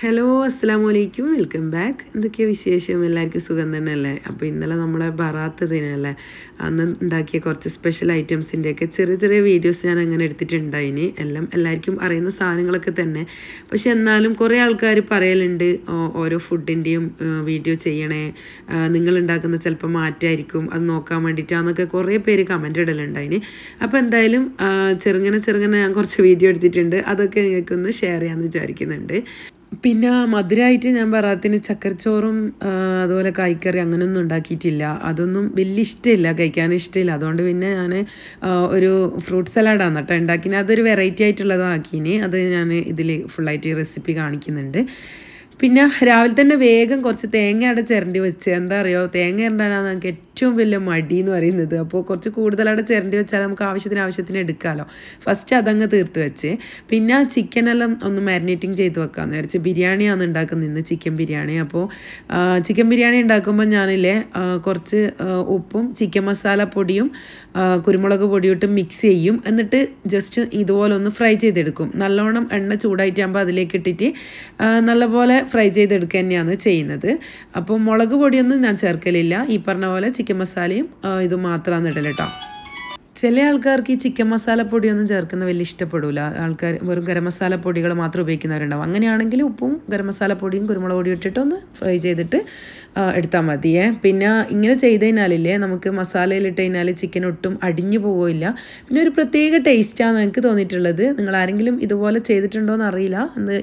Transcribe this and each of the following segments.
hello അസ്സാമു അലൈക്കും welcome back എന്തൊക്കെയാണ് വിശേഷം എല്ലാവർക്കും സുഖം അല്ലേ അപ്പോൾ ഇന്നലെ നമ്മളെ ബറാത്ത് ദിനമല്ലേ അന്ന് ഉണ്ടാക്കിയ കുറച്ച് സ്പെഷ്യൽ ഐറ്റംസിൻ്റെയൊക്കെ ചെറിയ ചെറിയ വീഡിയോസ് ഞാൻ അങ്ങനെ അതിന് എല്ലാം എല്ലാവർക്കും അറിയുന്ന സാധനങ്ങളൊക്കെ തന്നെ പക്ഷെ എന്നാലും കുറേ ആൾക്കാർ പറയലുണ്ട് ഓരോ ഫുഡിൻ്റെയും വീഡിയോ ചെയ്യണേ നിങ്ങൾ ഉണ്ടാക്കുന്ന ചിലപ്പോൾ മാറ്റായിരിക്കും അത് നോക്കാൻ വേണ്ടിയിട്ടാന്നൊക്കെ കുറേ പേര് കമൻ്റ് ഇടലുണ്ട് അതിന് അപ്പോൾ എന്തായാലും ചെറുങ്ങനെ ചെറുങ്ങനെ ഞാൻ കുറച്ച് വീഡിയോ എടുത്തിട്ടുണ്ട് അതൊക്കെ നിങ്ങൾക്കൊന്ന് ഷെയർ ചെയ്യാമെന്ന് വിചാരിക്കുന്നുണ്ട് പിന്നെ മധുരമായിട്ട് ഞാൻ പറയാത്തിന് ചക്കരച്ചോറും അതുപോലെ കായ്ക്കറി അങ്ങനെയൊന്നും ഉണ്ടാക്കിയിട്ടില്ല അതൊന്നും വലിയ ഇഷ്ടമില്ല കഴിക്കാൻ ഇഷ്ടമില്ല അതുകൊണ്ട് പിന്നെ ഞാൻ ഒരു ഫ്രൂട്ട് സലാഡാണ് കേട്ടോ ഉണ്ടാക്കിന് അതൊരു വെറൈറ്റി ആയിട്ടുള്ളതാക്കിന് അത് ഞാൻ ഇതിൽ ഫുള്ളായിട്ട് റെസിപ്പി കാണിക്കുന്നുണ്ട് പിന്നെ രാവിലെ തന്നെ വേഗം കുറച്ച് അട ചിരണ്ടി വെച്ച് എന്താ അറിയോ തേങ്ങ ഇടാനാണ് നമുക്ക് ഏറ്റവും വലിയ മടി എന്ന് പറയുന്നത് അപ്പോൾ കുറച്ച് കൂടുതലവിടെ ചിരണ്ടി വെച്ചാൽ നമുക്ക് ആവശ്യത്തിന് ആവശ്യത്തിന് എടുക്കാമല്ലോ ഫസ്റ്റ് അതങ്ങ് തീർത്ത് വെച്ച് പിന്നെ ചിക്കനെല്ലാം ഒന്ന് മാരിനേറ്റിംഗ് ചെയ്ത് വെക്കാമെന്ന് വിചാരിച്ച് ബിരിയാണിയാണ് ഉണ്ടാക്കുന്നത് ചിക്കൻ ബിരിയാണി അപ്പോൾ ചിക്കൻ ബിരിയാണി ഉണ്ടാക്കുമ്പോൾ ഞാനില്ലേ കുറച്ച് ഉപ്പും ചിക്കൻ മസാല പൊടിയും കുരുമുളക് പൊടിയിട്ട് മിക്സ് ചെയ്യും എന്നിട്ട് ജസ്റ്റ് ഇതുപോലെ ഒന്ന് ഫ്രൈ ചെയ്തെടുക്കും നല്ലോണം എണ്ണ ചൂടായിട്ടാകുമ്പോൾ അതിലേക്ക് ഇട്ടിട്ട് നല്ലപോലെ ഫ്രൈ ചെയ്തെടുക്കുക തന്നെയാണ് ചെയ്യുന്നത് അപ്പോൾ മുളക് പൊടിയൊന്നും ഞാൻ ചേർക്കലില്ല ഈ പറഞ്ഞ പോലെ ചിക്കൻ മസാലയും ഇത് മാത്രമാണ് ഇടൽ കേട്ടോ ചില ആൾക്കാർക്ക് ഈ ചിക്കൻ മസാലപ്പൊടിയൊന്നും ചേർക്കുന്ന വലിയ ഇഷ്ടപ്പെടില്ല ആൾക്കാർ വെറും ഗരം മസാലപ്പൊടികൾ മാത്രം ഉപയോഗിക്കുന്നവരുണ്ടാവും അങ്ങനെയാണെങ്കിൽ ഉപ്പും ഗരം മസാലപ്പൊടിയും കുരുമുളക് പൊടിയും ഇട്ടിട്ട് ഒന്ന് ഫ്രൈ ചെയ്തിട്ട് എടുത്താൽ മതിയേ പിന്നെ ഇങ്ങനെ ചെയ്ത് കഴിഞ്ഞാലില്ലേ നമുക്ക് മസാലയിലിട്ട് കഴിഞ്ഞാൽ ചിക്കൻ ഒട്ടും അടിഞ്ഞു പോകില്ല പിന്നെ ഒരു പ്രത്യേക ടേസ്റ്റാണ് എനിക്ക് തോന്നിയിട്ടുള്ളത് നിങ്ങൾ ആരെങ്കിലും ഇതുപോലെ ചെയ്തിട്ടുണ്ടോ എന്ന് അറിയില്ല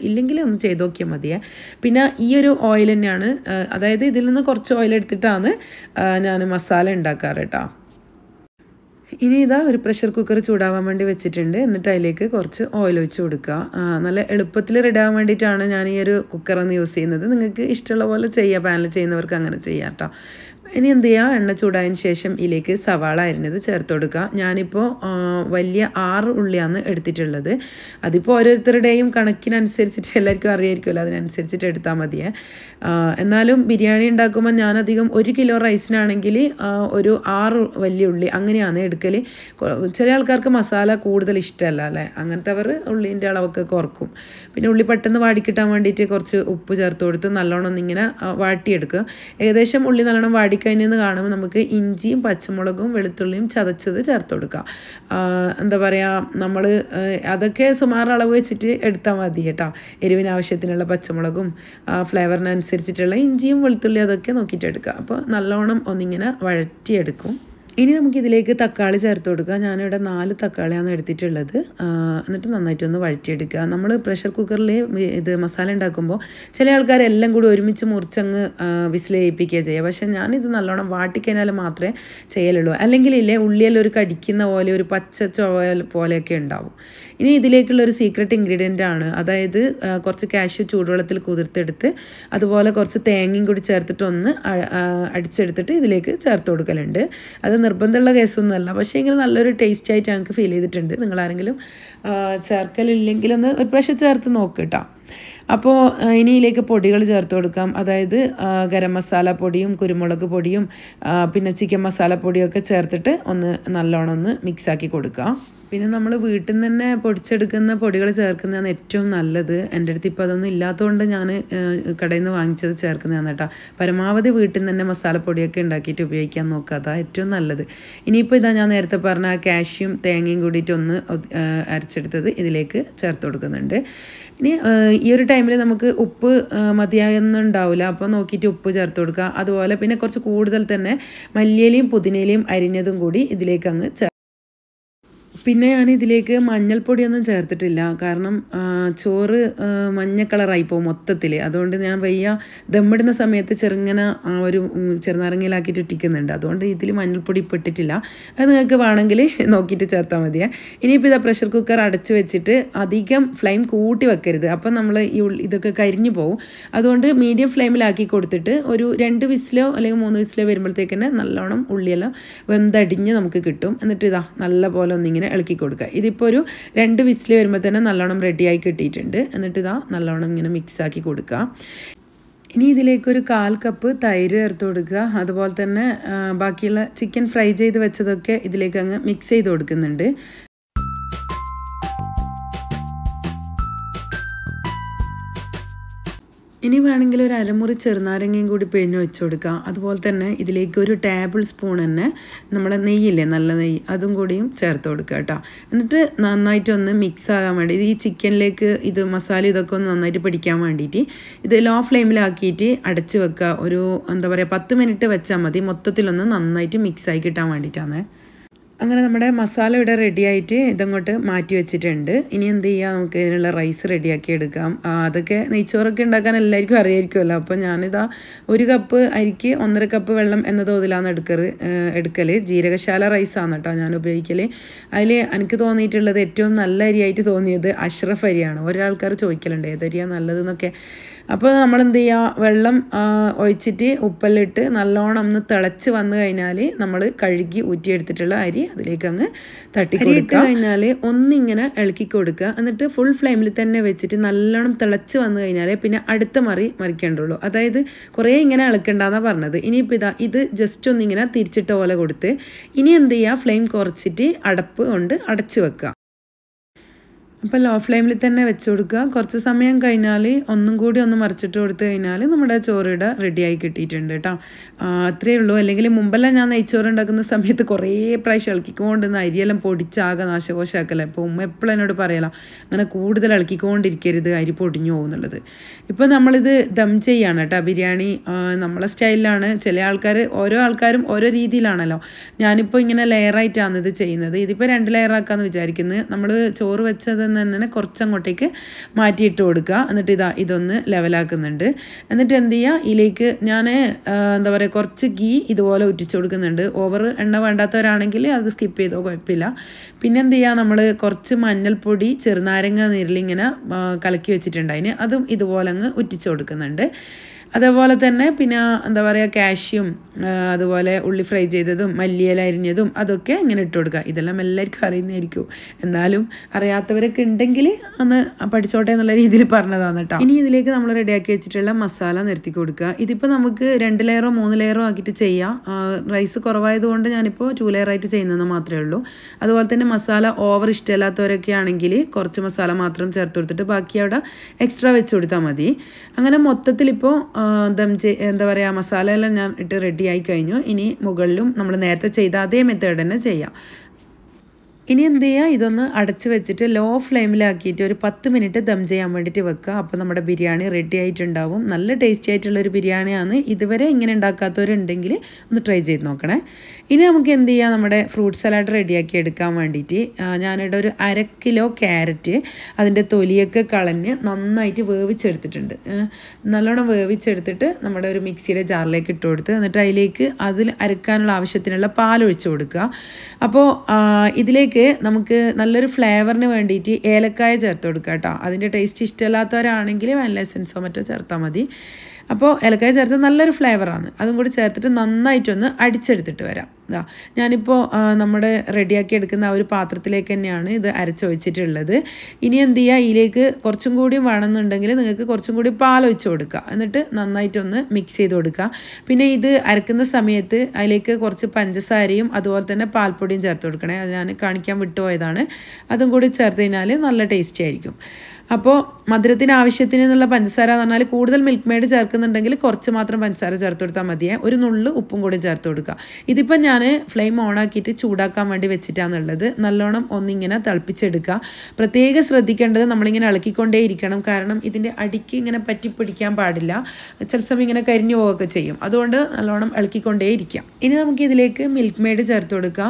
ഇല്ലെങ്കിൽ ഒന്ന് ചെയ്ത് നോക്കിയാൽ മതിയേ പിന്നെ ഈ ഒരു ഓയിൽ തന്നെയാണ് അതായത് ഇതിൽ നിന്ന് കുറച്ച് ഓയിൽ എടുത്തിട്ടാണ് ഞാൻ മസാല ഉണ്ടാക്കാറ് കേട്ടോ ഇനി ഇതാ ഒരു പ്രഷർ കുക്കർ ചൂടാവാൻ വേണ്ടി വെച്ചിട്ടുണ്ട് എന്നിട്ട് അതിലേക്ക് കുറച്ച് ഓയിൽ ഒഴിച്ച് കൊടുക്കുക നല്ല എളുപ്പത്തിൽ റെഡി ആവാൻ വേണ്ടിയിട്ടാണ് ഞാൻ ഈ ഒരു കുക്കറൊന്ന് യൂസ് ചെയ്യുന്നത് നിങ്ങൾക്ക് ഇഷ്ടമുള്ള പോലെ ചെയ്യുക പാനിൽ ചെയ്യുന്നവർക്ക് അങ്ങനെ ചെയ്യാം കേട്ടോ ഇനി എന്ത് ചെയ്യുക എണ്ണ ചൂടായതിന് ശേഷം ഇതിലേക്ക് സവാള അരിഞ്ഞത് ചേർത്ത് കൊടുക്കുക ഞാനിപ്പോൾ വലിയ ആറ് ഉള്ളിയാണ് എടുത്തിട്ടുള്ളത് അതിപ്പോൾ ഓരോരുത്തരുടെയും കണക്കിനനുസരിച്ചിട്ട് എല്ലാവർക്കും അറിയായിരിക്കുമല്ലോ അതിനനുസരിച്ചിട്ട് എടുത്താൽ മതിയെ എന്നാലും ബിരിയാണി ഉണ്ടാക്കുമ്പോൾ ഞാനധികം ഒരു കിലോ റൈസിനാണെങ്കിൽ ഒരു ആറ് വലിയ ഉള്ളി അങ്ങനെയാണ് എടുക്കൽ ചില ആൾക്കാർക്ക് മസാല കൂടുതൽ ഇഷ്ടമല്ല അല്ലേ അങ്ങനത്തെ അവർ ഉള്ളിൻ്റെ അളവൊക്കെ കുറക്കും പിന്നെ ഉള്ളി പെട്ടെന്ന് വാടിക്കിട്ടാൻ വേണ്ടിയിട്ട് കുറച്ച് ഉപ്പ് ചേർത്ത് കൊടുത്ത് നല്ലോണം ഇങ്ങനെ വാട്ടിയെടുക്കുക ഏകദേശം ഉള്ളി നല്ലോണം വാടി ആയിക്കഴിഞ്ഞെന്ന് കാണുമ്പോൾ നമുക്ക് ഇഞ്ചിയും പച്ചമുളകും വെളുത്തുള്ളിയും ചതച്ചത് ചേർത്ത് കൊടുക്കാം എന്താ പറയുക നമ്മൾ അതൊക്കെ സുമാർ അളവ് വെച്ചിട്ട് എടുത്താൽ മതി കേട്ടോ എരിവിന് ആവശ്യത്തിനുള്ള പച്ചമുളകും ഫ്ലേവറിനനുസരിച്ചിട്ടുള്ള ഇഞ്ചിയും വെളുത്തുള്ളി അതൊക്കെ നോക്കിയിട്ട് എടുക്കുക അപ്പോൾ നല്ലോണം ഒന്നിങ്ങനെ വഴറ്റിയെടുക്കും ഇനി നമുക്കിതിലേക്ക് തക്കാളി ചേർത്ത് കൊടുക്കുക ഞാനിവിടെ നാല് തക്കാളിയാണ് എടുത്തിട്ടുള്ളത് എന്നിട്ട് നന്നായിട്ടൊന്ന് വഴറ്റിയെടുക്കുക നമ്മൾ പ്രഷർ കുക്കറിൽ ഇത് മസാല ഉണ്ടാക്കുമ്പോൾ ചില ആൾക്കാരെല്ലാം എല്ലാം കൂടി ഒരുമിച്ച് മുറിച്ചങ്ങ് വിസിലേയിപ്പിക്കുക ചെയ്യുക പക്ഷേ ഞാനിത് നല്ലോണം വാട്ടിക്കഴിഞ്ഞാൽ മാത്രമേ ചെയ്യലുള്ളൂ അല്ലെങ്കിൽ ഇല്ലേ ഉള്ളിയെല്ലാം ഒരു കടിക്കുന്ന പോലെ ഒരു പച്ച ചോയ പോലെയൊക്കെ ഉണ്ടാവും ഇനി ഇതിലേക്കുള്ള ഒരു സീക്രട്ട് ഇൻഗ്രീഡിയൻ്റ് ആണ് അതായത് കുറച്ച് കാഷ്യൂ ചൂടുവെള്ളത്തിൽ കുതിർത്തെടുത്ത് അതുപോലെ കുറച്ച് തേങ്ങയും കൂടി ചേർത്തിട്ടൊന്ന് അടിച്ചെടുത്തിട്ട് ഇതിലേക്ക് ചേർത്ത് കൊടുക്കലുണ്ട് അത് നിർബന്ധമുള്ള കേസൊന്നുമല്ല പക്ഷേ എങ്കിലും നല്ലൊരു ടേസ്റ്റ് ആയിട്ട് ഞങ്ങൾക്ക് ഫീൽ ചെയ്തിട്ടുണ്ട് നിങ്ങൾ ആരെങ്കിലും ചേർക്കലില്ലെങ്കിൽ ഒന്ന് ഒരു പ്രാവശ്യം ചേർത്ത് നോക്കുക കേട്ടോ അപ്പോൾ ഇനിയിലേക്ക് പൊടികൾ ചേർത്ത് കൊടുക്കാം അതായത് ഗരം മസാല പൊടിയും കുരുമുളക് പൊടിയും പിന്നെ ചിക്കൻ മസാല പൊടിയൊക്കെ ചേർത്തിട്ട് ഒന്ന് നല്ലോണം ഒന്ന് മിക്സാക്കി കൊടുക്കാം പിന്നെ നമ്മൾ വീട്ടിൽ നിന്ന് തന്നെ പൊടിച്ചെടുക്കുന്ന പൊടികൾ ചേർക്കുന്നതാണ് ഏറ്റവും നല്ലത് എൻ്റെ അടുത്ത് ഇപ്പോൾ അതൊന്നും ഇല്ലാത്തതുകൊണ്ട് ഞാൻ കടയിൽ നിന്ന് വാങ്ങിച്ചത് ചേർക്കുന്നതാണ് കേട്ടോ പരമാവധി വീട്ടിൽ നിന്ന് തന്നെ മസാലപ്പൊടിയൊക്കെ ഉണ്ടാക്കിയിട്ട് ഉപയോഗിക്കാൻ നോക്കുക അതാണ് ഏറ്റവും നല്ലത് ഇനിയിപ്പോൾ ഇതാ ഞാൻ നേരത്തെ പറഞ്ഞ കാഷ്യും തേങ്ങയും കൂടിയിട്ടൊന്ന് ഒന്ന് അരച്ചെടുത്തത് ഇതിലേക്ക് ചേർത്ത് കൊടുക്കുന്നുണ്ട് ഇനി ഈ ഒരു ടൈമിൽ നമുക്ക് ഉപ്പ് മതിയാകുന്നുണ്ടാവില്ല അപ്പോൾ നോക്കിയിട്ട് ഉപ്പ് ചേർത്ത് കൊടുക്കുക അതുപോലെ പിന്നെ കുറച്ച് കൂടുതൽ തന്നെ മല്ലിയിലയും പുതിനയിലയും അരിഞ്ഞതും കൂടി ഇതിലേക്ക് അങ്ങ് ചേർക്കുക പിന്നെ ഞാൻ ഇതിലേക്ക് മഞ്ഞൾപ്പൊടിയൊന്നും ചേർത്തിട്ടില്ല കാരണം ചോറ് മഞ്ഞ കളറായി പോകും മൊത്തത്തിൽ അതുകൊണ്ട് ഞാൻ വയ്യ ദമ്മിടുന്ന സമയത്ത് ചെറുങ്ങനെ ആ ഒരു ചെറുനാരങ്ങയിലാക്കിയിട്ട് ഇട്ടിക്കുന്നുണ്ട് അതുകൊണ്ട് ഇതിൽ മഞ്ഞൾപ്പൊടി പെട്ടിട്ടില്ല അത് നിങ്ങൾക്ക് വേണമെങ്കിൽ നോക്കിയിട്ട് ചേർത്താൽ മതിയേ ഇനിയിപ്പോൾ ഇതാ പ്രഷർ കുക്കർ അടച്ച് വെച്ചിട്ട് അധികം ഫ്ലെയിം കൂട്ടി വെക്കരുത് അപ്പം നമ്മൾ ഈ ഇതൊക്കെ കരിഞ്ഞു പോകും അതുകൊണ്ട് മീഡിയം ഫ്ലെയിമിലാക്കി കൊടുത്തിട്ട് ഒരു രണ്ട് വിസിലോ അല്ലെങ്കിൽ മൂന്ന് വിസിലോ വരുമ്പോഴത്തേക്ക് തന്നെ നല്ലോണം ഉള്ളിയെല്ലാം വെന്തടിഞ്ഞ് നമുക്ക് കിട്ടും എന്നിട്ട് ഇതാ നല്ല പോലെ ഒന്നിങ്ങനെ ഇളക്കി കൊടുക്കുക ഇതിപ്പോൾ ഒരു രണ്ട് വിസിൽ വരുമ്പോൾ തന്നെ നല്ലോണം റെഡിയായി കിട്ടിയിട്ടുണ്ട് എന്നിട്ട് ഇതാ നല്ലോണം ഇങ്ങനെ മിക്സാക്കി കൊടുക്കുക ഇനി ഇതിലേക്ക് ഒരു കാൽ കപ്പ് തൈര് ചേർത്ത് കൊടുക്കുക അതുപോലെ തന്നെ ബാക്കിയുള്ള ചിക്കൻ ഫ്രൈ ചെയ്ത് വെച്ചതൊക്കെ ഇതിലേക്ക് അങ്ങ് മിക്സ് ചെയ്ത് കൊടുക്കുന്നുണ്ട് ഇനി വേണമെങ്കിൽ ഒരു അരമുറി ചെറുനാരങ്ങയും കൂടി പിഴിഞ്ഞ് വെച്ച് കൊടുക്കാം അതുപോലെ തന്നെ ഇതിലേക്ക് ഒരു ടേബിൾ സ്പൂൺ തന്നെ നമ്മളെ നെയ്യില്ലേ നല്ല നെയ്യ് അതും കൂടിയും ചേർത്ത് കൊടുക്കുക കേട്ടോ എന്നിട്ട് നന്നായിട്ട് ഒന്ന് മിക്സ് ആകാൻ വേണ്ടി ഈ ചിക്കനിലേക്ക് ഇത് മസാല ഇതൊക്കെ ഒന്ന് നന്നായിട്ട് പിടിക്കാൻ വേണ്ടിയിട്ട് ഇത് ലോ ഫ്ലെയിമിലാക്കിയിട്ട് അടച്ച് വെക്കുക ഒരു എന്താ പറയുക പത്ത് മിനിറ്റ് വെച്ചാൽ മതി മൊത്തത്തിലൊന്ന് നന്നായിട്ട് മിക്സ് ആയി കിട്ടാൻ വേണ്ടിയിട്ടാണ് അങ്ങനെ നമ്മുടെ മസാല ഇവിടെ റെഡിയായിട്ട് ഇതങ്ങോട്ട് മാറ്റി വെച്ചിട്ടുണ്ട് ഇനി എന്ത് ചെയ്യാം നമുക്ക് ഇതിനുള്ള റൈസ് റെഡിയാക്കി എടുക്കാം അതൊക്കെ നെയ്ച്ചോറൊക്കെ ഉണ്ടാക്കാൻ എല്ലാവർക്കും അറിയായിരിക്കുമല്ലോ അപ്പോൾ ഞാനിതാ ഒരു കപ്പ് അരിക്ക് ഒന്നര കപ്പ് വെള്ളം എന്ന തോതിലാണ് എടുക്കറ് എടുക്കൽ ജീരകശാല റൈസാണ് കേട്ടോ ഞാൻ ഉപയോഗിക്കൽ അതിൽ എനിക്ക് തോന്നിയിട്ടുള്ളത് ഏറ്റവും നല്ല അരിയായിട്ട് തോന്നിയത് അഷ്റഫ് അരിയാണ് ഒരാൾക്കാർ ചോദിക്കലുണ്ട് ഏതരിയാണ് നല്ലതെന്നൊക്കെ അപ്പോൾ നമ്മൾ എന്ത് ചെയ്യുക വെള്ളം ഒഴിച്ചിട്ട് ഉപ്പെല്ലിട്ട് നല്ലോണം ഒന്ന് തിളച്ച് വന്നു കഴിഞ്ഞാൽ നമ്മൾ കഴുകി ഊറ്റിയെടുത്തിട്ടുള്ള അരി അതിലേക്ക് അങ്ങ് തട്ടി കൊടുക്കുക കഴിഞ്ഞാൽ ഒന്നിങ്ങനെ ഇളക്കി കൊടുക്കുക എന്നിട്ട് ഫുൾ ഫ്ലെയിമിൽ തന്നെ വെച്ചിട്ട് നല്ലോണം തിളച്ച് വന്നു കഴിഞ്ഞാൽ പിന്നെ അടുത്ത മറി മറിക്കേണ്ടുള്ളൂ അതായത് കുറേ ഇങ്ങനെ ഇളക്കണ്ടെന്നാണ് പറഞ്ഞത് ഇനിയിപ്പോൾ ഇതാ ഇത് ജസ്റ്റ് ഒന്നിങ്ങനെ തിരിച്ചിട്ട പോലെ കൊടുത്ത് ഇനി എന്ത് ചെയ്യുക ഫ്ലെയിം കുറച്ചിട്ട് അടപ്പ് കൊണ്ട് അടച്ചു വെക്കുക അപ്പോൾ ലോ ഫ്ലെയിമിൽ തന്നെ വെച്ച് കൊടുക്കുക കുറച്ച് സമയം കഴിഞ്ഞാൽ ഒന്നും കൂടി ഒന്ന് മറിച്ചിട്ട് കൊടുത്തു കഴിഞ്ഞാൽ നമ്മുടെ ചോറിട റെഡിയായി കിട്ടിയിട്ടുണ്ട് കേട്ടോ അത്രയേ ഉള്ളൂ അല്ലെങ്കിൽ മുമ്പെല്ലാം ഞാൻ നെയ്ച്ചോറ് ഉണ്ടാക്കുന്ന സമയത്ത് കുറേ പ്രാവശ്യം ഇളക്കിക്കൊണ്ടിരുന്ന അരിയെല്ലാം പൊടിച്ചാകെ നാശകോശമാക്കല അപ്പോൾ ഉമ്മ എപ്പോഴും എന്നോട് പറയല അങ്ങനെ കൂടുതൽ ഇളക്കിക്കൊണ്ടിരിക്കരുത് അരി പൊടിഞ്ഞു പോകുന്നുള്ളത് ഇപ്പോൾ നമ്മളിത് ദം ചെയ്യാണ് കേട്ടോ ബിരിയാണി നമ്മളെ സ്റ്റൈലിലാണ് ചില ആൾക്കാർ ഓരോ ആൾക്കാരും ഓരോ രീതിയിലാണല്ലോ ഞാനിപ്പോൾ ഇങ്ങനെ ലെയറായിട്ടാണ് ഇത് ചെയ്യുന്നത് ഇതിപ്പോൾ രണ്ട് ലെയറാക്കാന്ന് വിചാരിക്കുന്നത് നമ്മൾ ചോറ് വെച്ചത് തന്നെ കുറച്ചങ്ങോട്ടേക്ക് മാറ്റിയിട്ട് കൊടുക്കുക എന്നിട്ട് ഇതാ ഇതൊന്ന് ലെവലാക്കുന്നുണ്ട് എന്നിട്ട് എന്ത് ചെയ്യുക ഇതിലേക്ക് ഞാൻ എന്താ പറയുക കുറച്ച് ഗീ ഇതുപോലെ ഉറ്റിച്ച് കൊടുക്കുന്നുണ്ട് ഓവർ എണ്ണ വേണ്ടാത്തവരാണെങ്കിൽ അത് സ്കിപ്പ് ചെയ്തോ കുഴപ്പമില്ല പിന്നെ എന്ത് ചെയ്യുക നമ്മൾ കുറച്ച് മഞ്ഞൾപ്പൊടി ചെറുനാരങ്ങ നീരിലിങ്ങനെ കലക്കി വെച്ചിട്ടുണ്ട് അതിന് അതും ഇതുപോലെ അങ്ങ് ഉറ്റിച്ച് കൊടുക്കുന്നുണ്ട് അതേപോലെ തന്നെ പിന്നെ എന്താ പറയുക കാഷ്യും അതുപോലെ ഉള്ളി ഫ്രൈ ചെയ്തതും മല്ലിയില അരിഞ്ഞതും അതൊക്കെ ഇങ്ങനെ ഇട്ട് കൊടുക്കുക ഇതെല്ലാം എല്ലാവർക്കും അറിയുന്നതായിരിക്കും എന്നാലും അറിയാത്തവരൊക്കെ ഉണ്ടെങ്കിൽ ഒന്ന് പഠിച്ചോട്ടെ എന്നുള്ള രീതിയിൽ പറഞ്ഞതാണ് കേട്ടോ ഇനി ഇതിലേക്ക് നമ്മൾ റെഡിയാക്കി വെച്ചിട്ടുള്ള മസാല നിർത്തി കൊടുക്കുക ഇതിപ്പോൾ നമുക്ക് രണ്ട് ലെയറോ മൂന്ന് ലെയറോ ആക്കിയിട്ട് ചെയ്യാം റൈസ് കുറവായതുകൊണ്ട് ഞാനിപ്പോൾ ടു ലെയറായിട്ട് ചെയ്യുന്നതെന്ന് മാത്രമേ ഉള്ളൂ അതുപോലെ തന്നെ മസാല ഓവർ ഇഷ്ടമില്ലാത്തവരൊക്കെ ആണെങ്കിൽ കുറച്ച് മസാല മാത്രം ചേർത്ത് കൊടുത്തിട്ട് ബാക്കി അവിടെ എക്സ്ട്രാ വെച്ച് കൊടുത്താൽ മതി അങ്ങനെ മൊത്തത്തിൽ ദം ചെയ് എന്താ പറയുക മസാല എല്ലാം ഞാൻ ഇട്ട് റെഡിയായി കഴിഞ്ഞു ഇനി മുകളിലും നമ്മൾ നേരത്തെ ചെയ്ത അതേ മെത്തേഡ് തന്നെ ചെയ്യാം ഇനി എന്ത് ചെയ്യുക ഇതൊന്ന് അടച്ച് വെച്ചിട്ട് ലോ ഫ്ലെയിമിലാക്കിയിട്ട് ഒരു പത്ത് മിനിറ്റ് ദം ചെയ്യാൻ വേണ്ടിയിട്ട് വെക്കുക അപ്പോൾ നമ്മുടെ ബിരിയാണി റെഡി ആയിട്ടുണ്ടാവും നല്ല ടേസ്റ്റി ആയിട്ടുള്ളൊരു ബിരിയാണിയാണ് ഇതുവരെ ഇങ്ങനെ ഉണ്ടാക്കാത്തവരുണ്ടെങ്കിൽ ഒന്ന് ട്രൈ ചെയ്ത് നോക്കണേ ഇനി നമുക്ക് എന്ത് ചെയ്യുക നമ്മുടെ ഫ്രൂട്ട് സലാഡ് റെഡിയാക്കി എടുക്കാൻ വേണ്ടിയിട്ട് ഞാനിവിടെ ഒരു അര കിലോ ക്യാരറ്റ് അതിൻ്റെ തൊലിയൊക്കെ കളഞ്ഞ് നന്നായിട്ട് വേവിച്ചെടുത്തിട്ടുണ്ട് നല്ലോണം വേവിച്ചെടുത്തിട്ട് നമ്മുടെ ഒരു മിക്സിയുടെ ജാറിലേക്ക് ഇട്ട് കൊടുത്ത് എന്നിട്ട് അതിലേക്ക് അതിൽ അരക്കാനുള്ള ആവശ്യത്തിനുള്ള പാൽ കൊടുക്കുക അപ്പോൾ ഇതിലേക്ക് ഇതിലേക്ക് നമുക്ക് നല്ലൊരു ഫ്ലേവറിന് വേണ്ടിയിട്ട് ഏലക്കായ ചേർത്ത് കൊടുക്കാം കേട്ടോ അതിൻ്റെ ടേസ്റ്റ് ഇഷ്ടമില്ലാത്തവരാണെങ്കിൽ വാനില എസൻസോ മറ്റോ ചേർത്താൽ മതി അപ്പോൾ ഏലക്കായ ചേർത്ത് നല്ലൊരു ഫ്ലേവറാണ് അതും കൂടി ചേർത്തിട്ട് നന്നായിട്ടൊന്ന് അടിച്ചെടുത്തിട്ട് വരാം ഇതാ ഞാനിപ്പോൾ നമ്മുടെ റെഡിയാക്കി എടുക്കുന്ന ആ ഒരു പാത്രത്തിലേക്ക് തന്നെയാണ് ഇത് അരച്ച് ഇനി എന്ത് ചെയ്യുക ഇതിലേക്ക് കുറച്ചും കൂടി വേണമെന്നുണ്ടെങ്കിൽ നിങ്ങൾക്ക് കുറച്ചും കൂടി പാലൊഴിച്ച് കൊടുക്കുക എന്നിട്ട് നന്നായിട്ടൊന്ന് മിക്സ് ചെയ്ത് കൊടുക്കുക പിന്നെ ഇത് അരക്കുന്ന സമയത്ത് അതിലേക്ക് കുറച്ച് പഞ്ചസാരയും അതുപോലെ തന്നെ പാൽപ്പൊടിയും ചേർത്ത് കൊടുക്കണേ അത് ഞാൻ കാണിക്കാൻ വിട്ടുപോയതാണ് അതും കൂടി ചേർത്ത് കഴിഞ്ഞാൽ നല്ല ടേസ്റ്റി ആയിരിക്കും അപ്പോൾ മധുരത്തിന് ആവശ്യത്തിന് എന്നുള്ള പഞ്ചസാര എന്ന് പറഞ്ഞാൽ കൂടുതൽ മിൽക്ക് മെയ്ഡ് ചേർക്കുന്നുണ്ടെങ്കിൽ കുറച്ച് മാത്രം പഞ്ചസാര ചേർത്ത് കൊടുത്താൽ മതിയേ ഒരു നുള്ളു ഉപ്പും കൂടി ചേർത്ത് കൊടുക്കുക ഇതിപ്പോൾ ഞാൻ ഫ്ലെയിം ഓണാക്കിയിട്ട് ചൂടാക്കാൻ വേണ്ടി വെച്ചിട്ടാണുള്ളത് നല്ലോണം ഒന്നിങ്ങനെ തിളപ്പിച്ചെടുക്കുക പ്രത്യേകം ശ്രദ്ധിക്കേണ്ടത് നമ്മളിങ്ങനെ ഇളക്കിക്കൊണ്ടേ ഇരിക്കണം കാരണം ഇതിൻ്റെ അടിക്ക് ഇങ്ങനെ പറ്റിപ്പിടിക്കാൻ പാടില്ല ചില സമയം ഇങ്ങനെ കരിഞ്ഞു പോവുകയൊക്കെ ചെയ്യും അതുകൊണ്ട് നല്ലോണം ഇളക്കിക്കൊണ്ടേ ഇരിക്കാം ഇനി നമുക്ക് ഇതിലേക്ക് മിൽക്ക് മെയ്ഡ് ചേർത്ത് കൊടുക്കുക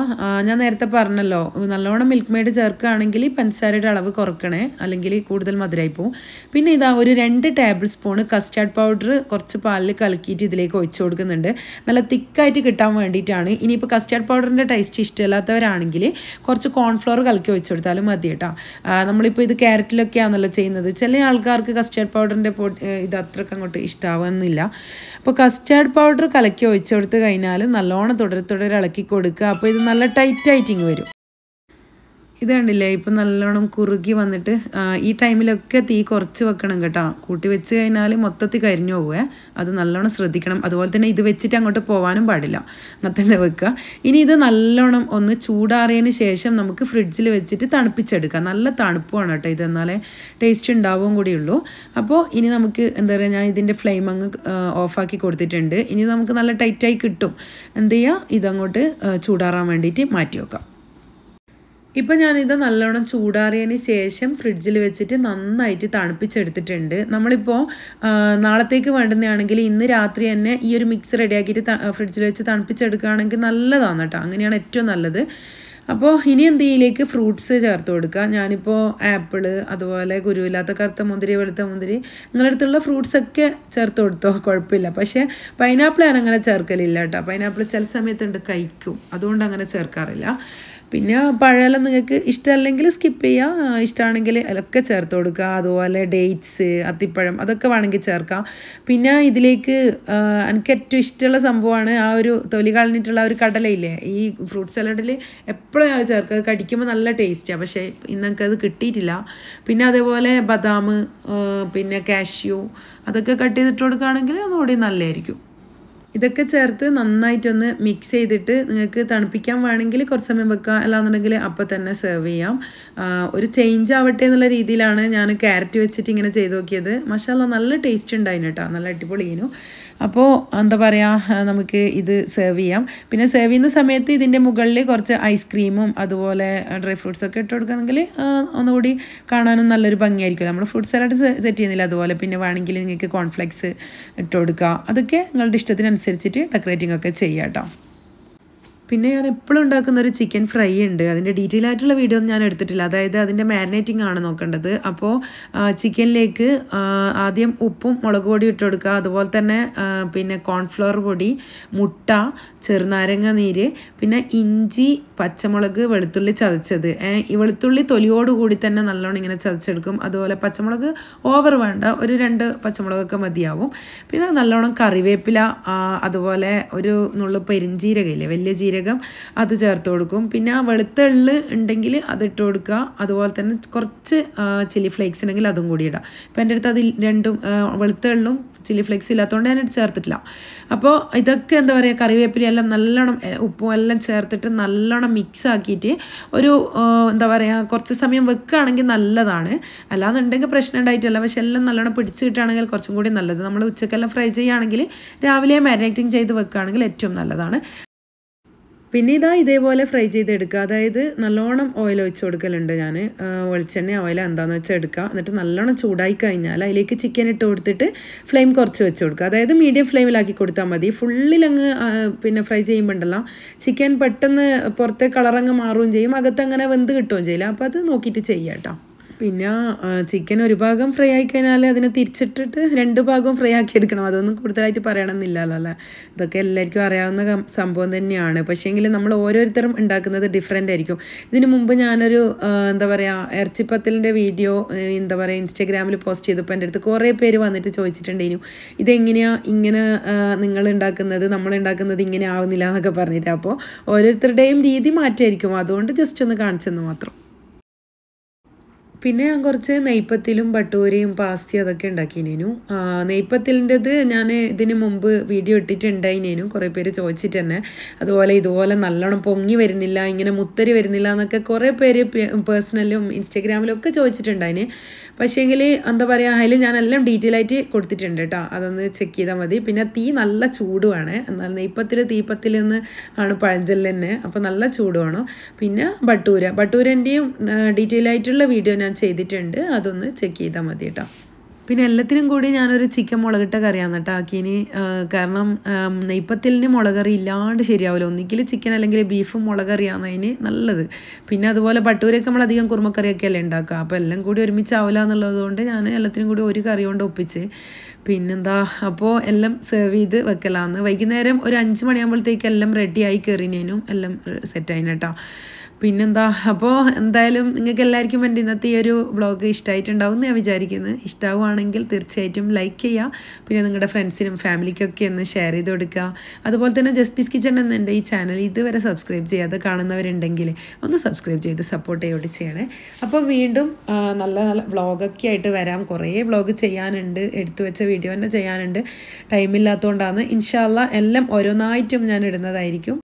ഞാൻ നേരത്തെ പറഞ്ഞല്ലോ നല്ലോണം മിൽക്ക് മെയ്ഡ് ചേർക്കുകയാണെങ്കിൽ പഞ്ചസാരയുടെ അളവ് കുറക്കണേ അല്ലെങ്കിൽ കൂടുതൽ കൂടുതൽ മധുരമായി പിന്നെ ഇതാ ഒരു രണ്ട് ടേബിൾ സ്പൂണ് കസ്റ്റാർഡ് പൗഡർ കുറച്ച് പാലിൽ കലക്കിയിട്ട് ഇതിലേക്ക് ഒഴിച്ചു കൊടുക്കുന്നുണ്ട് നല്ല തിക്കായിട്ട് കിട്ടാൻ വേണ്ടിയിട്ടാണ് ഇനിയിപ്പോൾ കസ്റ്റാർഡ് പൗഡറിൻ്റെ ടേസ്റ്റ് ഇഷ്ടമില്ലാത്തവരാണെങ്കിൽ കുറച്ച് കോൺഫ്ലോർ കലക്കി ഒഴിച്ചു കൊടുത്താലും മതി കേട്ടോ നമ്മളിപ്പോൾ ഇത് ക്യാരറ്റിലൊക്കെയാണല്ലോ ചെയ്യുന്നത് ചില ആൾക്കാർക്ക് കസ്റ്റാർഡ് പൗഡറിൻ്റെ ഇത് അത്രക്ക് അങ്ങോട്ട് ഇഷ്ടമാവുന്നില്ല അപ്പോൾ കസ്റ്റാർഡ് പൗഡർ കലക്കി ഒഴിച്ചു കൊടുത്ത് കഴിഞ്ഞാൽ നല്ലോണം തുടരെ തുടരെ ഇളക്കി കൊടുക്കുക അപ്പോൾ ഇത് നല്ല ടൈറ്റായിട്ടിങ് വരും ഇത് കണ്ടില്ലേ ഇപ്പം നല്ലോണം കുറുകി വന്നിട്ട് ഈ ടൈമിലൊക്കെ തീ കുറച്ച് വെക്കണം കേട്ടോ കൂട്ടി വെച്ച് കഴിഞ്ഞാൽ മൊത്തത്തിൽ കരിഞ്ഞു പോവേ അത് നല്ലോണം ശ്രദ്ധിക്കണം അതുപോലെ തന്നെ ഇത് വെച്ചിട്ട് അങ്ങോട്ട് പോകാനും പാടില്ല അങ്ങനെ തന്നെ വെക്കുക ഇനി ഇത് നല്ലോണം ഒന്ന് ചൂടാറിയതിന് ശേഷം നമുക്ക് ഫ്രിഡ്ജിൽ വെച്ചിട്ട് തണുപ്പിച്ചെടുക്കാം നല്ല തണുപ്പാണ് കേട്ടോ ഇത് എന്നാലേ ടേസ്റ്റ് ഉണ്ടാവുകയും കൂടിയുള്ളൂ അപ്പോൾ ഇനി നമുക്ക് എന്താ പറയുക ഞാൻ ഇതിൻ്റെ ഫ്ലെയിം അങ്ങ് ഓഫാക്കി കൊടുത്തിട്ടുണ്ട് ഇനി നമുക്ക് നല്ല ടൈറ്റായി കിട്ടും എന്ത് ചെയ്യുക ഇതങ്ങോട്ട് ചൂടാറാൻ വേണ്ടിയിട്ട് മാറ്റി വെക്കാം ഇപ്പം ഞാനിത് നല്ലോണം ചൂടാറിയതിന് ശേഷം ഫ്രിഡ്ജിൽ വെച്ചിട്ട് നന്നായിട്ട് തണുപ്പിച്ചെടുത്തിട്ടുണ്ട് നമ്മളിപ്പോൾ നാളത്തേക്ക് വേണ്ടുന്നതാണെങ്കിൽ ഇന്ന് രാത്രി തന്നെ ഈ ഒരു മിക്സ് റെഡിയാക്കിയിട്ട് ഫ്രിഡ്ജിൽ വെച്ച് തണുപ്പിച്ചെടുക്കുകയാണെങ്കിൽ നല്ലതാണ് കേട്ടോ അങ്ങനെയാണ് ഏറ്റവും നല്ലത് അപ്പോൾ ഇനി എന്ത് ഇതിലേക്ക് ഫ്രൂട്ട്സ് ചേർത്ത് കൊടുക്കുക ഞാനിപ്പോൾ ആപ്പിൾ അതുപോലെ ഗുരുവില്ലാത്ത കറുത്ത മുന്തിരി വെളുത്ത മുന്തിരി നിങ്ങളുടെ അടുത്തുള്ള ഫ്രൂട്ട്സ് ഒക്കെ ചേർത്ത് കൊടുത്തോ കുഴപ്പമില്ല പക്ഷേ പൈനാപ്പിൾ ഞാൻ അങ്ങനെ ചേർക്കലില്ല കേട്ടോ പൈനാപ്പിൾ ചില സമയത്തുണ്ട് കഴിക്കും അതുകൊണ്ട് അങ്ങനെ ചേർക്കാറില്ല പിന്നെ പഴമെല്ലാം നിങ്ങൾക്ക് ഇഷ്ടമല്ലെങ്കിൽ സ്കിപ്പ് ചെയ്യുക ഇഷ്ടമാണെങ്കിൽ അതൊക്കെ ചേർത്ത് കൊടുക്കുക അതുപോലെ ഡേറ്റ്സ് അത്തിപ്പഴം അതൊക്കെ വേണമെങ്കിൽ ചേർക്കാം പിന്നെ ഇതിലേക്ക് എനിക്ക് ഏറ്റവും ഇഷ്ടമുള്ള സംഭവമാണ് ആ ഒരു തൊലി കളഞ്ഞിട്ടുള്ള ഒരു കടലയില്ലേ ഈ ഫ്രൂട്ട് സലാഡിൽ എപ്പോഴും അത് ചേർക്കുക കടിക്കുമ്പോൾ നല്ല ടേസ്റ്റാണ് പക്ഷേ ഇന്ന് അത് കിട്ടിയിട്ടില്ല പിന്നെ അതേപോലെ ബദാം പിന്നെ കാഷ്യൂ അതൊക്കെ കട്ട് ചെയ്തിട്ട് കൊടുക്കുകയാണെങ്കിൽ അതുകൂടി നല്ലതായിരിക്കും ഇതൊക്കെ ചേർത്ത് നന്നായിട്ടൊന്ന് മിക്സ് ചെയ്തിട്ട് നിങ്ങൾക്ക് തണുപ്പിക്കാൻ വേണമെങ്കിൽ കുറച്ച് സമയം വെക്കുക അല്ലാന്നുണ്ടെങ്കിൽ അപ്പോൾ തന്നെ സെർവ് ചെയ്യാം ഒരു ചേഞ്ച് ആവട്ടെ എന്നുള്ള രീതിയിലാണ് ഞാൻ ക്യാരറ്റ് വെച്ചിട്ട് ഇങ്ങനെ ചെയ്ത് നോക്കിയത് മഷാല നല്ല ടേസ്റ്റ് ഉണ്ടായിന് കേട്ടോ നല്ല അടിപൊളിയേനു അപ്പോൾ എന്താ പറയുക നമുക്ക് ഇത് സെർവ് ചെയ്യാം പിന്നെ സെർവ് ചെയ്യുന്ന സമയത്ത് ഇതിൻ്റെ മുകളിൽ കുറച്ച് ഐസ്ക്രീമും അതുപോലെ ഡ്രൈ ഫ്രൂട്ട്സ് ഒക്കെ ഇട്ട് കൊടുക്കുകയാണെങ്കിൽ ഒന്നുകൂടി കാണാനും നല്ലൊരു ഭംഗിയായിരിക്കും നമ്മൾ ഫ്രൂട്ട് സലാഡ് സെറ്റ് ചെയ്യുന്നില്ല അതുപോലെ പിന്നെ വേണമെങ്കിൽ നിങ്ങൾക്ക് കോൺഫ്ലെക്സ് ഇട്ട് കൊടുക്കുക അതൊക്കെ നിങ്ങളുടെ ഇഷ്ടത്തിനനുസരിച്ച് അനുസരിച്ചിട്ട് ഡെക്കറേറ്റിംഗ് ഒക്കെ ചെയ്യാം കേട്ടോ പിന്നെ ഞാൻ എപ്പോഴും ഉണ്ടാക്കുന്ന ഒരു ചിക്കൻ ഫ്രൈ ഉണ്ട് അതിൻ്റെ ഡീറ്റെയിൽ ആയിട്ടുള്ള വീഡിയോ ഒന്നും ഞാൻ എടുത്തിട്ടില്ല അതായത് അതിൻ്റെ മാരിനേറ്റിംഗ് ആണ് നോക്കേണ്ടത് അപ്പോൾ ചിക്കനിലേക്ക് ആദ്യം ഉപ്പും മുളക് പൊടി ഇട്ട് കൊടുക്കുക അതുപോലെ തന്നെ പിന്നെ കോൺഫ്ലവർ പൊടി മുട്ട ചെറുനാരങ്ങ നീര് പിന്നെ ഇഞ്ചി പച്ചമുളക് വെളുത്തുള്ളി ചതച്ചത് വെളുത്തുള്ളി തൊലിയോടുകൂടി തന്നെ നല്ലോണം ഇങ്ങനെ ചതച്ചെടുക്കും അതുപോലെ പച്ചമുളക് ഓവർ വേണ്ട ഒരു രണ്ട് പച്ചമുളകൊക്കെ മതിയാവും പിന്നെ നല്ലോണം കറിവേപ്പില അതുപോലെ ഒരു നുള്ളു പെരിഞ്ചീരകയില്ലേ വലിയ ജീരകം ജീരകം അത് ചേർത്ത് കൊടുക്കും പിന്നെ ആ വെളുത്ത എള്ള് ഉണ്ടെങ്കിൽ അത് ഇട്ട് കൊടുക്കുക അതുപോലെ തന്നെ കുറച്ച് ചില്ലി ഫ്ലേക്സ് ഉണ്ടെങ്കിൽ അതും കൂടി ഇടാം ഇപ്പം എൻ്റെ അടുത്ത് അത് രണ്ടും വെളുത്ത എള്ളും ചില്ലി ഫ്ലേക്സ് ഇല്ലാത്തതുകൊണ്ട് ഞാൻ ചേർത്തിട്ടില്ല അപ്പോൾ ഇതൊക്കെ എന്താ പറയുക കറിവേപ്പില എല്ലാം നല്ലോണം ഉപ്പും എല്ലാം ചേർത്തിട്ട് നല്ലോണം മിക്സ് ആക്കിയിട്ട് ഒരു എന്താ പറയുക കുറച്ച് സമയം വെക്കുകയാണെങ്കിൽ നല്ലതാണ് അല്ലാന്നുണ്ടെങ്കിൽ പ്രശ്നം ഉണ്ടായിട്ടില്ല പക്ഷെ എല്ലാം നല്ലോണം പിടിച്ച് കിട്ടുകയാണെങ്കിൽ കുറച്ചും കൂടി നല്ലത് നമ്മൾ ഉച്ചക്കെല്ലാം ഫ്രൈ ചെയ്യുകയാണെങ്കിൽ രാവിലെ മാരിനേറ്റിംഗ് ചെയ്ത് വെക്കുകയാണെങ്കിൽ ഏറ്റവും നല്ലതാണ് പിന്നെ ഇതാ ഇതേപോലെ ഫ്രൈ ചെയ്തെടുക്കുക അതായത് നല്ലോണം ഓയിൽ ഒഴിച്ച് കൊടുക്കലുണ്ട് ഞാൻ ഒളിച്ചെണ്ണ ഓയിൽ എന്താണെന്ന് വെച്ചാൽ എടുക്കുക എന്നിട്ട് നല്ലോണം ചൂടായി കഴിഞ്ഞാൽ അതിലേക്ക് ചിക്കൻ ഇട്ട് കൊടുത്തിട്ട് ഫ്ലെയിം കുറച്ച് വെച്ച് കൊടുക്കുക അതായത് മീഡിയം ഫ്ലെയിമിലാക്കി കൊടുത്താൽ മതി ഫുള്ളിലങ്ങ് പിന്നെ ഫ്രൈ ചെയ്യുമ്പോൾ ഉണ്ടല്ലോ ചിക്കൻ പെട്ടെന്ന് പുറത്തെ കളറങ്ങ് മാറുകയും ചെയ്യും അകത്ത് അങ്ങനെ വെന്ത് കിട്ടുകയും ചെയ്യില്ല അപ്പോൾ അത് നോക്കിയിട്ട് ചെയ്യാം കേട്ടോ പിന്നെ ചിക്കൻ ഒരു ഭാഗം ഫ്രൈ ആയി കഴിഞ്ഞാൽ അതിനെ തിരിച്ചിട്ടിട്ട് രണ്ട് ഭാഗവും ഫ്രൈ ആക്കി എടുക്കണം അതൊന്നും കൂടുതലായിട്ട് പറയണമെന്നില്ലല്ലോ അല്ലേ അതൊക്കെ എല്ലാവർക്കും അറിയാവുന്ന സംഭവം തന്നെയാണ് പക്ഷേങ്കിൽ നമ്മൾ ഓരോരുത്തരും ഉണ്ടാക്കുന്നത് ഡിഫറെൻ്റ് ആയിരിക്കും ഇതിനു മുമ്പ് ഞാനൊരു എന്താ പറയുക ഇറച്ചിപ്പത്തലിൻ്റെ വീഡിയോ എന്താ പറയുക ഇൻസ്റ്റാഗ്രാമിൽ പോസ്റ്റ് ചെയ്തപ്പോൾ എൻ്റെ അടുത്ത് കുറേ പേര് വന്നിട്ട് ചോദിച്ചിട്ടുണ്ടേനു ഇതെങ്ങനെയാണ് ഇങ്ങനെ നിങ്ങൾ ഉണ്ടാക്കുന്നത് നമ്മൾ ഉണ്ടാക്കുന്നത് ഇങ്ങനെ ആവുന്നില്ല എന്നൊക്കെ പറഞ്ഞിട്ട് അപ്പോൾ ഓരോരുത്തരുടെയും രീതി മാറ്റമായിരിക്കും അതുകൊണ്ട് ജസ്റ്റ് ഒന്ന് കാണിച്ചെന്ന് മാത്രം പിന്നെ ഞാൻ കുറച്ച് നെയ്പ്പത്തിലും പട്ടൂരയും പാസ്തി അതൊക്കെ ഉണ്ടാക്കിനേനു നെയ്പ്പത്തിലിൻ്റെത് ഞാൻ ഇതിന് മുമ്പ് വീഡിയോ ഇട്ടിട്ടുണ്ടായിനേനു കുറേ പേര് ചോദിച്ചിട്ട് തന്നെ അതുപോലെ ഇതുപോലെ നല്ലോണം പൊങ്ങി വരുന്നില്ല ഇങ്ങനെ മുത്തരി വരുന്നില്ല എന്നൊക്കെ കുറേ പേര് പേഴ്സണലും ഇൻസ്റ്റാഗ്രാമിലും ഒക്കെ ചോദിച്ചിട്ടുണ്ടായിന് പക്ഷേങ്കിൽ എന്താ പറയുക അതിൽ ഞാനെല്ലാം ഡീറ്റെയിൽ ആയിട്ട് കൊടുത്തിട്ടുണ്ട് കേട്ടോ അതൊന്ന് ചെക്ക് ചെയ്താൽ മതി പിന്നെ തീ നല്ല വേണേ എന്നാൽ നെയ്പ്പത്തിൽ തീപ്പത്തിൽ നിന്ന് ആണ് പഴഞ്ചല്ലെന്നെ അപ്പോൾ നല്ല ചൂടുവാണോ പിന്നെ ബട്ടൂര ബട്ടൂരൻ്റെയും ഡീറ്റെയിൽ ആയിട്ടുള്ള വീഡിയോ ഞാൻ ചെയ്തിട്ടുണ്ട് അതൊന്ന് ചെക്ക് ചെയ്താൽ മതി കേട്ടോ പിന്നെ എല്ലാത്തിനും കൂടി ഞാനൊരു ചിക്കൻ മുളകിട്ട കറിയാണ് കേട്ടോ ആക്കിനി കാരണം നെയ്പ്പത്തിലിന് മുളകറി ഇല്ലാണ്ട് ശരിയാവില്ല ഒന്നിക്കിൽ ചിക്കൻ അല്ലെങ്കിൽ ബീഫും മുളകറിയാണ് അതിന് നല്ലത് പിന്നെ അതുപോലെ പട്ടൂരൊക്കെ നമ്മൾ അധികം കുറുമക്കറിയൊക്കെ അല്ലേ ഉണ്ടാക്കുക അപ്പോൾ എല്ലാം കൂടി ഒരുമിച്ചാവില്ല ആവില്ല കൊണ്ട് ഞാൻ എല്ലാത്തിനും കൂടി ഒരു കറി കൊണ്ട് ഒപ്പിച്ച് പിന്നെന്താ അപ്പോൾ എല്ലാം സെർവ് ചെയ്ത് വെക്കലാന്ന് വൈകുന്നേരം ഒരു അഞ്ച് മണിയാകുമ്പോഴത്തേക്ക് എല്ലാം റെഡിയായി കയറിനേനും എല്ലാം സെറ്റായിന് കേട്ടോ പിന്നെന്താ അപ്പോൾ എന്തായാലും നിങ്ങൾക്ക് എല്ലാവർക്കും എൻ്റെ ഇന്നത്തെ ഈ ഒരു വ്ളോഗ് ഇഷ്ടമായിട്ടുണ്ടാവും എന്ന് ഞാൻ വിചാരിക്കുന്നത് ഇഷ്ടമാവുകയാണെങ്കിൽ തീർച്ചയായിട്ടും ലൈക്ക് ചെയ്യുക പിന്നെ നിങ്ങളുടെ ഫ്രണ്ട്സിനും ഫാമിലിക്കൊക്കെ ഒന്ന് ഷെയർ ചെയ്ത് കൊടുക്കുക അതുപോലെ തന്നെ ജസ്പീസ് കിച്ചൺ എന്ന എൻ്റെ ഈ ചാനൽ ഇതുവരെ സബ്സ്ക്രൈബ് ചെയ്യാതെ കാണുന്നവരുണ്ടെങ്കിൽ ഒന്ന് സബ്സ്ക്രൈബ് ചെയ്ത് സപ്പോർട്ട് ചെയ്യോട് ചെയ്യണേ അപ്പോൾ വീണ്ടും നല്ല നല്ല വ്ളോഗൊക്കെ ആയിട്ട് വരാം കുറേ വ്ളോഗ് ചെയ്യാനുണ്ട് എടുത്തു വെച്ച വീഡിയോ തന്നെ ചെയ്യാനുണ്ട് ടൈമില്ലാത്തതുകൊണ്ടാണ് ഇൻഷാല്ല എല്ലാം ഓരോന്നായിട്ടും ഞാൻ ഇടുന്നതായിരിക്കും